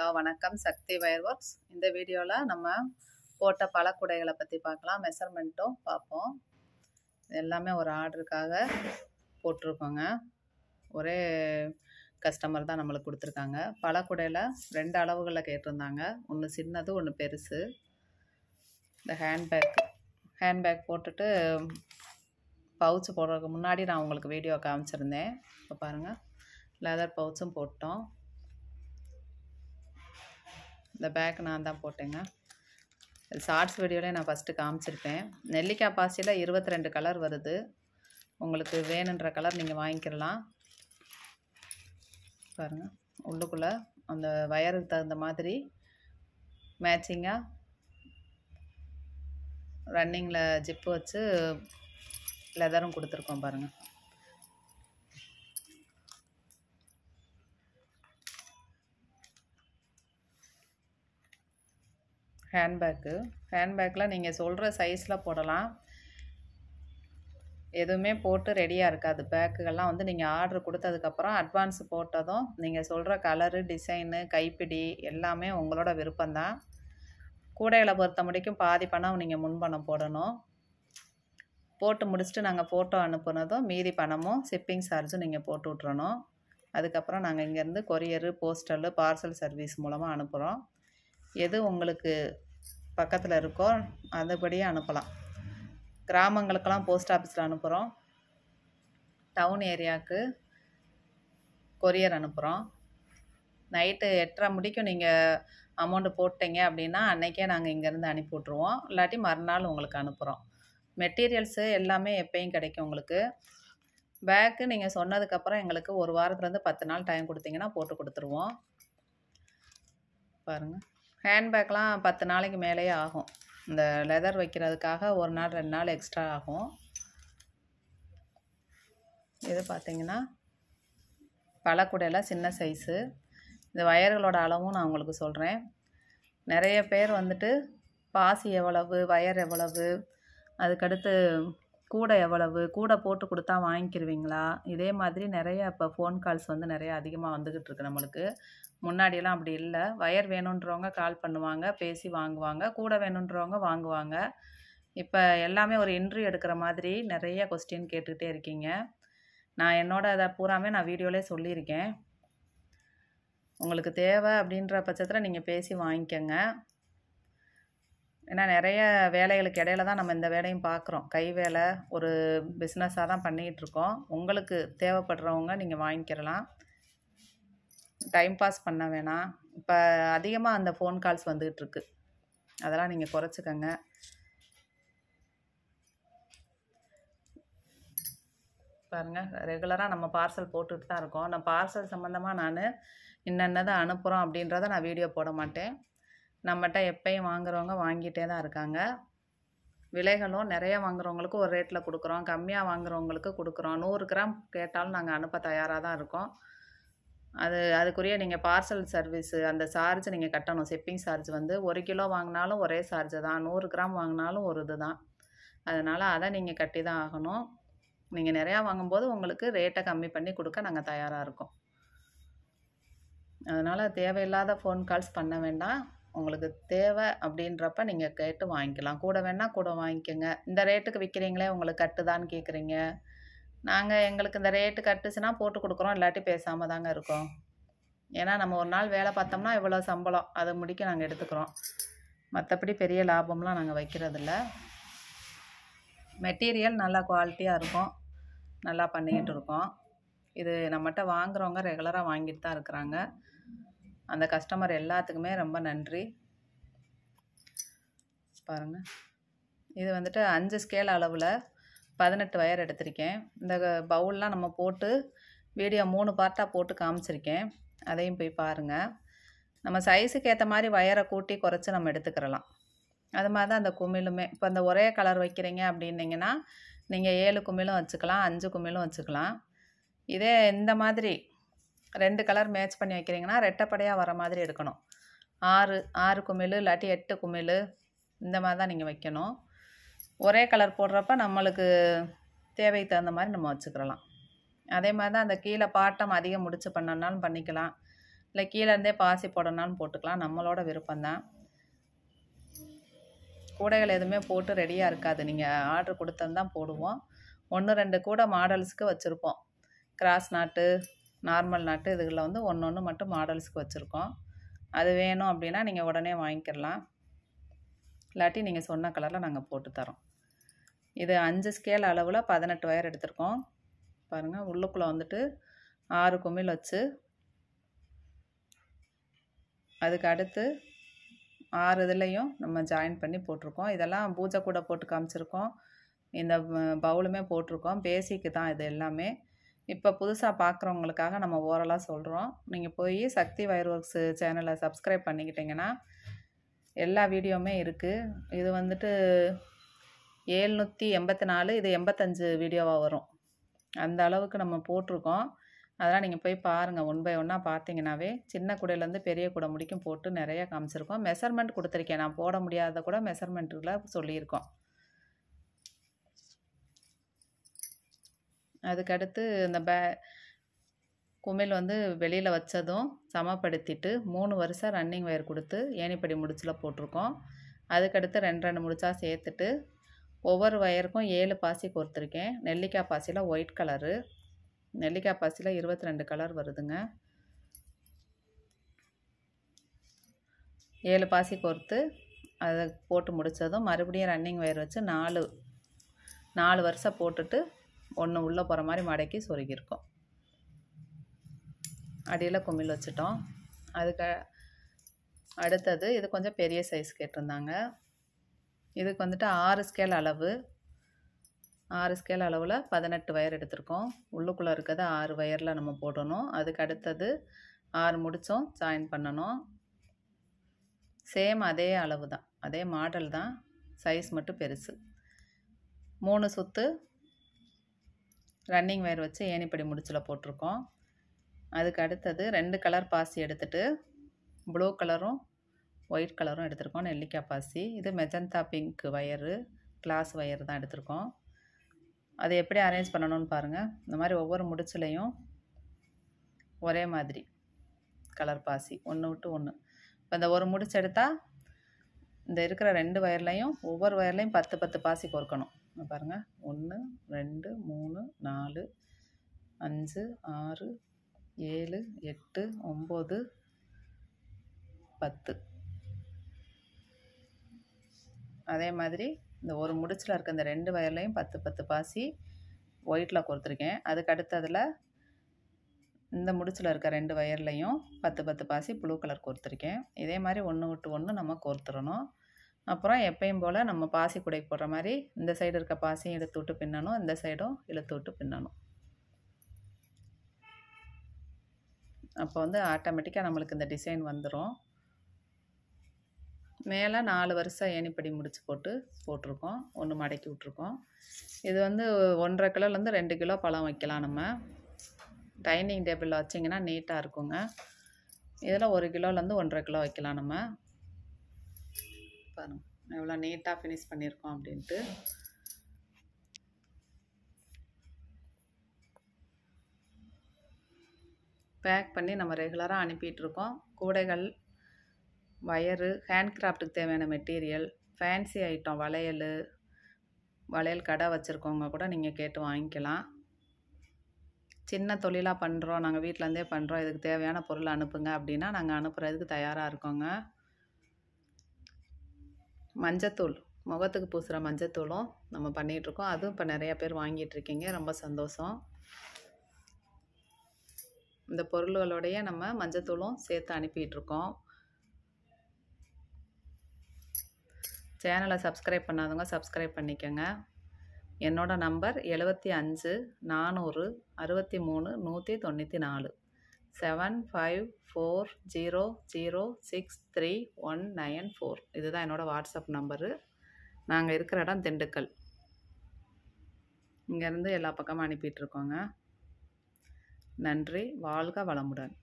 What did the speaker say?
hello வணக்கம் சக்தி wire works இந்த வீடியோவில் நம்ம போட்ட குடைகளை பற்றி பார்க்கலாம் மெஷர்மெண்ட்டும் பார்ப்போம் எல்லாமே ஒரு ஆர்டருக்காக போட்டிருக்கோங்க ஒரே கஸ்டமர் தான் நம்மளுக்கு கொடுத்துருக்காங்க குடையில் ரெண்டு அளவுகளில் கேட்டிருந்தாங்க ஒன்று சின்னது ஒன்று பெருசு இந்த ஹேண்ட்பேக் ஹேண்ட்பேக் போட்டுட்டு பவுச்சு போடுறதுக்கு முன்னாடி நான் உங்களுக்கு வீடியோ காமிச்சிருந்தேன் இப்போ பாருங்கள் லெதர் பவுச்சும் போட்டோம் இந்த பேக் நான் தான் போட்டேங்க ஷார்ட்ஸ் வீடியோவில் நான் ஃபஸ்ட்டு காமிச்சிருப்பேன் நெல்லிக்காய் பாசியில் இருபத்தி ரெண்டு கலர் வருது உங்களுக்கு வேணுன்ற கலர் நீங்கள் வாங்கிக்கிடலாம் பாருங்கள் உள்ளுக்குள்ளே அந்த வயருக்கு தகுந்த மாதிரி மேட்சிங்காக ரன்னிங்கில் ஜிப்பு வச்சு லெதரும் கொடுத்துருக்கோம் பாருங்கள் ஹேண்ட்பேக்கு ஹேண்ட்பேக்கில் நீங்கள் சொல்கிற சைஸில் போடலாம் எதுவுமே போட்டு ரெடியாக இருக்காது பேக்குகள்லாம் வந்து நீங்கள் ஆர்டர் கொடுத்ததுக்கப்புறம் அட்வான்ஸ் போட்டதும் நீங்கள் சொல்கிற கலரு டிசைனு கைப்பிடி எல்லாமே உங்களோட விருப்பம்தான் கூடையில் பொறுத்த முடிக்கும் பாதி பணம் நீங்கள் முன்பணம் போடணும் போட்டு முடிச்சுட்டு நாங்கள் ஃபோட்டோ அனுப்புனதும் மீதி பணமும் ஷிப்பிங் சார்ஜும் நீங்கள் போட்டு விட்றணும் அதுக்கப்புறம் நாங்கள் இங்கேருந்து கொரியரு போஸ்டலு பார்சல் சர்வீஸ் மூலமாக அனுப்புகிறோம் எது உங்களுக்கு பக்கத்தில் இருக்கோ அதுபடியே அனுப்பலாம் கிராமங்களுக்கெல்லாம் போஸ்ட் ஆஃபீஸில் அனுப்புகிறோம் டவுன் ஏரியாவுக்கு கொரியர் அனுப்புகிறோம் நைட்டு எட்டரை முடிக்கும் நீங்கள் அமௌண்ட்டு போட்டீங்க அப்படின்னா அன்றைக்கே நாங்கள் இங்கேருந்து அனுப்பி விட்ருவோம் இல்லாட்டி மறுநாள் உங்களுக்கு அனுப்புகிறோம் மெட்டீரியல்ஸு எல்லாமே எப்பயும் கிடைக்கும் உங்களுக்கு பேக்கு நீங்கள் சொன்னதுக்கப்புறம் எங்களுக்கு ஒரு வாரத்துலேருந்து பத்து நாள் டைம் கொடுத்தீங்கன்னா போட்டு கொடுத்துருவோம் பாருங்கள் ஹேண்ட்பேக்லாம் பத்து நாளைக்கு மேலேயே ஆகும் இந்த லெதர் வைக்கிறதுக்காக ஒரு நாள் ரெண்டு நாள் எக்ஸ்ட்ரா ஆகும் இது பார்த்திங்கன்னா பழக்குடையில் சின்ன சைஸு இந்த வயர்களோட அளவும் நான் உங்களுக்கு சொல்கிறேன் நிறைய பேர் வந்துட்டு பாசி எவ்வளவு வயர் எவ்வளவு அதுக்கடுத்து கூட எவ்வளவு கூட போட்டு கொடுத்தா வாங்கிக்கிருவீங்களா இதே மாதிரி நிறைய இப்போ ஃபோன் கால்ஸ் வந்து நிறைய அதிகமாக வந்துக்கிட்டு இருக்கு நம்மளுக்கு முன்னாடியெல்லாம் அப்படி இல்லை வயர் வேணுன்றவங்க கால் பண்ணுவாங்க பேசி வாங்குவாங்க கூட வேணுன்றவங்க வாங்குவாங்க இப்போ எல்லாமே ஒரு இன்ட்ரி எடுக்கிற மாதிரி நிறைய கொஸ்டின் கேட்டுக்கிட்டே இருக்கீங்க நான் என்னோட அதை பூராமே நான் வீடியோலே சொல்லியிருக்கேன் உங்களுக்கு தேவை அப்படின்ற பட்சத்தில் நீங்கள் பேசி வாங்கிக்கோங்க ஏன்னா நிறைய வேலைகளுக்கு இடையில தான் நம்ம இந்த வேலையும் பார்க்குறோம் கை வேலை ஒரு பிஸ்னஸாக தான் பண்ணிகிட்டு இருக்கோம் உங்களுக்கு தேவைப்படுறவங்க நீங்கள் வாங்கிக்கிறலாம் டைம் பாஸ் பண்ண வேணாம் இப்போ அதிகமாக அந்த ஃபோன் கால்ஸ் இருக்கு அதெல்லாம் நீங்கள் குறைச்சிக்கங்க பாருங்கள் ரெகுலராக நம்ம பார்சல் போட்டுகிட்டு தான் இருக்கோம் நான் பார்சல் சம்மந்தமாக நான் இன்னென்னதை அனுப்புகிறோம் அப்படின்றத நான் வீடியோ போட மாட்டேன் நம்மகிட்ட எப்பயும் வாங்குறவங்க வாங்கிட்டே தான் இருக்காங்க விலைகளும் நிறைய வாங்குறவங்களுக்கு ஒரு ரேட்டில் கொடுக்குறோம் கம்மியாக வாங்குறவங்களுக்கு கொடுக்குறோம் நூறு கிராம் கேட்டாலும் நாங்கள் அனுப்ப தயாராக தான் இருக்கோம் அது அதுக்குரிய நீங்கள் பார்சல் சர்வீஸு அந்த சார்ஜ் நீங்கள் கட்டணும் செப்பிங் சார்ஜ் வந்து ஒரு கிலோ வாங்கினாலும் ஒரே சார்ஜ் தான் நூறு கிராம் வாங்கினாலும் ஒரு இது தான் அதனால் அதை நீங்கள் கட்டி தான் ஆகணும் நீங்கள் நிறையா வாங்கும்போது உங்களுக்கு ரேட்டை கம்மி பண்ணி கொடுக்க நாங்கள் தயாராக இருக்கோம் அதனால் தேவையில்லாத ஃபோன் கால்ஸ் பண்ண வேண்டாம் உங்களுக்கு தேவை அப்படின்றப்ப நீங்கள் கேட்டு வாங்கிக்கலாம் கூட வேணால் கூட வாங்கிக்கோங்க இந்த ரேட்டுக்கு விற்கிறீங்களே உங்களுக்கு கட்டுதான்னு கேட்குறீங்க நாங்கள் எங்களுக்கு இந்த ரேட்டு கட்டுச்சுன்னா போட்டு கொடுக்குறோம் இல்லாட்டி பேசாமல் தாங்க இருக்கோம் ஏன்னா நம்ம ஒரு நாள் வேலை பார்த்தோம்னா இவ்வளோ சம்பளம் அதை முடிக்க நாங்கள் எடுத்துக்கிறோம் மற்றபடி பெரிய லாபம்லாம் நாங்கள் வைக்கிறதில்ல மெட்டீரியல் நல்லா குவாலிட்டியாக இருக்கும் நல்லா பண்ணிக்கிட்டு இருக்கோம் இது நம்மகிட்ட வாங்குறவங்க ரெகுலராக வாங்கிட்டு தான் இருக்கிறாங்க அந்த கஸ்டமர் எல்லாத்துக்குமே ரொம்ப நன்றி பாருங்கள் இது வந்துட்டு அஞ்சு ஸ்கேல் அளவில் பதினெட்டு வயர் எடுத்திருக்கேன் இந்த பவுல்லாம் நம்ம போட்டு வீடியோ மூணு பார்ட்டாக போட்டு காமிச்சிருக்கேன் அதையும் போய் பாருங்கள் நம்ம சைஸுக்கு ஏற்ற மாதிரி வயரை கூட்டி குறைச்சி நம்ம எடுத்துக்கிறலாம் அது மாதிரி தான் அந்த குமிழுமே இப்போ அந்த ஒரே கலர் வைக்கிறீங்க அப்படின்னிங்கன்னா நீங்கள் ஏழு குமிழும் வச்சுக்கலாம் அஞ்சு குமிழும் வச்சுக்கலாம் இதே இந்த மாதிரி ரெண்டு கலர் மேட்ச் பண்ணி வைக்கிறீங்கன்னா ரெட்டைப்படையாக வர மாதிரி எடுக்கணும் ஆறு ஆறு குமிழ் இல்லாட்டி எட்டு குமிழ் இந்த மாதிரி தான் நீங்கள் வைக்கணும் ஒரே கலர் போடுறப்ப நம்மளுக்கு தேவைக்கு தகுந்த மாதிரி நம்ம வச்சுக்கிறலாம் அதே மாதிரி தான் அந்த கீழே பாட்டம் அதிகம் முடிச்சு பண்ணனாலும் பண்ணிக்கலாம் இல்லை கீழேருந்தே பாசி போடணும்னாலும் போட்டுக்கலாம் நம்மளோட விருப்பம்தான் கூடைகள் எதுவுமே போட்டு ரெடியாக இருக்காது நீங்கள் ஆர்டர் கொடுத்தது தான் போடுவோம் ஒன்று ரெண்டு கூடை மாடல்ஸுக்கு வச்சுருப்போம் கிராஸ் நாட்டு நார்மல் நாட்டு இதுகளில் வந்து ஒன்று ஒன்று மட்டும் மாடல்ஸ்க்கு வச்சுருக்கோம் அது வேணும் அப்படின்னா நீங்கள் உடனே வாங்கிக்கிறலாம் இல்லாட்டி நீங்கள் சொன்ன கலரில் நாங்கள் போட்டு தரோம் இது அஞ்சு ஸ்கேல் அளவில் பதினெட்டு ஒயர் எடுத்திருக்கோம் பாருங்கள் உள்ளுக்குள்ளே வந்துட்டு ஆறு குமிழ் வச்சு அதுக்கு அடுத்து ஆறு இதுலேயும் நம்ம ஜாயின் பண்ணி போட்டிருக்கோம் இதெல்லாம் பூஜை கூட போட்டு காமிச்சிருக்கோம் இந்த பவுலுமே போட்டிருக்கோம் பேசிக்கு தான் இது எல்லாமே இப்போ புதுசாக பார்க்குறவங்களுக்காக நம்ம ஓரலாக சொல்கிறோம் நீங்கள் போய் சக்தி வயர் ஒர்க்ஸ் சேனலை சப்ஸ்கிரைப் பண்ணிக்கிட்டிங்கன்னா எல்லா வீடியோவுமே இருக்குது இது வந்துட்டு ஏழ்நூற்றி எண்பத்தி நாலு இது எண்பத்தஞ்சு வீடியோவாக வரும் அந்த அளவுக்கு நம்ம போட்டிருக்கோம் அதெல்லாம் நீங்கள் போய் பாருங்கள் ஒன் பை ஒன்னாக பார்த்தீங்கன்னாவே சின்ன குடையிலேருந்து பெரிய குடை முடிக்கும் போட்டு நிறையா காமிச்சிருக்கோம் மெஷர்மெண்ட் கொடுத்துருக்கேன் நான் போட முடியாத கூட மெஷர்மெண்ட்டில் சொல்லியிருக்கோம் அதுக்கடுத்து இந்த பே குமிழ் வந்து வெளியில் வச்சதும் சமப்படுத்திட்டு மூணு வருஷம் ரன்னிங் ஒயர் கொடுத்து ஏணிப்படி முடிச்சில் போட்டிருக்கோம் அதுக்கடுத்து ரெண்டு ரெண்டு முடிச்சா சேர்த்துட்டு ஒவ்வொரு ஒயருக்கும் ஏழு பாசி கொடுத்துருக்கேன் நெல்லிக்காய் பாசியில் ஒயிட் கலரு நெல்லிக்காய் பாசியில் இருபத்தி ரெண்டு கலர் வருதுங்க ஏழு பாசி கோர்த்து அதை போட்டு முடித்ததும் மறுபடியும் ரன்னிங் ஒயர் வச்சு நாலு நாலு வருஷம் போட்டுட்டு ஒன்று உள்ளே போகிற மாதிரி மடக்கி சொருகியிருக்கோம் அடியில் குமிழ் வச்சுட்டோம் அதுக்கு அடுத்தது இது கொஞ்சம் பெரிய சைஸ் கேட்டிருந்தாங்க இதுக்கு வந்துட்டு ஆறு ஸ்கேல் அளவு ஆறு ஸ்கேல் அளவில் பதினெட்டு வயர் எடுத்திருக்கோம் உள்ளுக்குள்ளே இருக்கிறத ஆறு வயரில் நம்ம போடணும் அதுக்கு அடுத்தது ஆறு முடித்தோம் ஜாயின் பண்ணணும் சேம் அதே அளவு தான் அதே மாடல் தான் சைஸ் மட்டும் பெருசு மூணு சுற்று ரன்னிங் வயர் வச்சு ஏணிப்படி முடிச்சில் போட்டிருக்கோம் அதுக்கு அடுத்தது ரெண்டு கலர் பாசி எடுத்துகிட்டு ப்ளூ கலரும் ஒயிட் கலரும் எடுத்திருக்கோம் நெல்லிக்காய் பாசி இது magenta pink wire glass wire தான் எடுத்திருக்கோம் அதை எப்படி அரேஞ்ச் பண்ணணும்னு பாருங்கள் இந்த மாதிரி ஒவ்வொரு முடிச்சுலேயும் ஒரே மாதிரி கலர் பாசி ஒன்று விட்டு ஒன்று இப்போ இந்த ஒரு முடிச்சு எடுத்தால் இந்த இருக்கிற ரெண்டு ஒயர்லையும் ஒவ்வொரு ஒயர்லையும் பத்து பத்து பாசி பொறுக்கணும் பாருங்கள் ஒன்று ரெண்டு மூணு நாலு அஞ்சு ஆறு ஏழு எட்டு ஒம்பது பத்து அதே மாதிரி இந்த ஒரு முடிச்சில் இருக்க இந்த ரெண்டு வயர்லையும் பத்து பத்து பாசி ஒயிட்டில் கொடுத்துருக்கேன் அதுக்கு அடுத்ததில் இந்த முடிச்சில் இருக்க ரெண்டு வயர்லையும் பத்து பத்து பாசி ப்ளூ கலர் கொடுத்துருக்கேன் இதே மாதிரி ஒன்று விட்டு ஒன்று நம்ம கோர்த்துடணும் அப்புறம் எப்பயும் போல் நம்ம பாசி குடைக்கு போடுற மாதிரி இந்த சைடு இருக்க பாசியும் இழுத்து விட்டு பின்னணும் இந்த சைடும் இழுத்து விட்டு பின்னணும் அப்போ வந்து ஆட்டோமேட்டிக்காக நம்மளுக்கு இந்த டிசைன் வந்துடும் மேலே நாலு வருஷம் ஏணிப்படி முடிச்சு போட்டு போட்டிருக்கோம் ஒன்று மடக்கி விட்ருக்கோம் இது வந்து ஒன்றரை கிலோலேருந்து ரெண்டு கிலோ பழம் வைக்கலாம் நம்ம டைனிங் டேபிளில் வச்சிங்கன்னா நீட்டாக இருக்குங்க இதில் ஒரு கிலோலேருந்து ஒன்றரை கிலோ வைக்கலாம் நம்ம பாருங்கள் எவ்வளோ நீட்டாக ஃபினிஷ் பண்ணியிருக்கோம் அப்படின்ட்டு பேக் பண்ணி நம்ம ரெகுலராக அனுப்பிட்டுருக்கோம் கூடைகள் வயரு ஹேண்ட் கிராஃப்ட்டுக்கு தேவையான மெட்டீரியல் ஃபேன்சி ஐட்டம் வளையல் வளையல் கடை வச்சுருக்கவங்க கூட நீங்கள் கேட்டு வாங்கிக்கலாம் சின்ன தொழிலாக பண்ணுறோம் நாங்கள் வீட்டிலேருந்தே பண்ணுறோம் இதுக்கு தேவையான பொருள் அனுப்புங்க அப்படின்னா நாங்கள் அனுப்புகிறதுக்கு தயாராக இருக்கோங்க மஞ்சத்தூள் முகத்துக்கு பூசுகிற மஞ்சத்தூளும் நம்ம பண்ணிகிட்ருக்கோம் அதுவும் இப்போ நிறையா பேர் வாங்கிட்டுருக்கீங்க ரொம்ப சந்தோஷம் இந்த பொருள்களோடைய நம்ம மஞ்சத்தூளும் சேர்த்து அனுப்பிகிட்ருக்கோம் சேனலை சப்ஸ்கிரைப் பண்ணாதவங்க சப்ஸ்கிரைப் பண்ணிக்கோங்க என்னோடய நம்பர் எழுபத்தி அஞ்சு நானூறு அறுபத்தி மூணு நூற்றி தொண்ணூற்றி நாலு seven five four zero zero six three one nine four இதுதான் என்னோடய வாட்ஸ்அப் நம்பரு நாங்கள் இருக்கிற இடம் திண்டுக்கல் இங்கேருந்து எல்லா பக்கமும் அனுப்பிட்டுருக்கோங்க நன்றி வாழ்க வளமுடன்